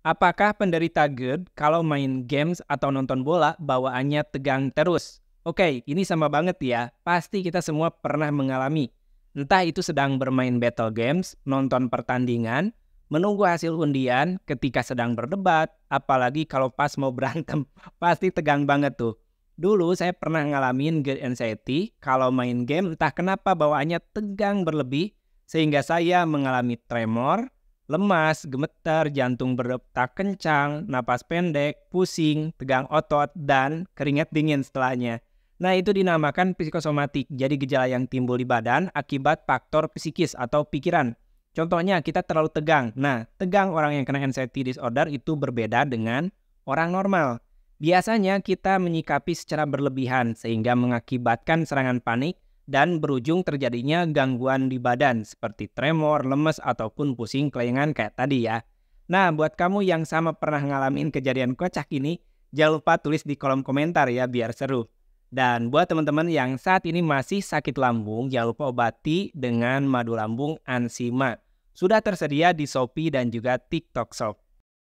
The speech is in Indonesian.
Apakah penderita GERD kalau main games atau nonton bola bawaannya tegang terus? Oke, ini sama banget ya. Pasti kita semua pernah mengalami. Entah itu sedang bermain battle games, nonton pertandingan, menunggu hasil undian, ketika sedang berdebat, apalagi kalau pas mau berantem, pasti tegang banget tuh. Dulu saya pernah ngalamin GERD anxiety kalau main game entah kenapa bawaannya tegang berlebih sehingga saya mengalami tremor, lemas, gemeter jantung berdetak kencang, napas pendek, pusing, tegang otot, dan keringat dingin setelahnya. Nah, itu dinamakan psikosomatik, jadi gejala yang timbul di badan akibat faktor psikis atau pikiran. Contohnya, kita terlalu tegang. Nah, tegang orang yang kena anxiety disorder itu berbeda dengan orang normal. Biasanya kita menyikapi secara berlebihan sehingga mengakibatkan serangan panik, dan berujung terjadinya gangguan di badan seperti tremor, lemes, ataupun pusing kelengan kayak tadi ya. Nah, buat kamu yang sama pernah ngalamin kejadian kocak ini, jangan lupa tulis di kolom komentar ya biar seru. Dan buat teman-teman yang saat ini masih sakit lambung, jangan lupa obati dengan madu lambung Ansima. Sudah tersedia di Shopee dan juga TikTok Shop.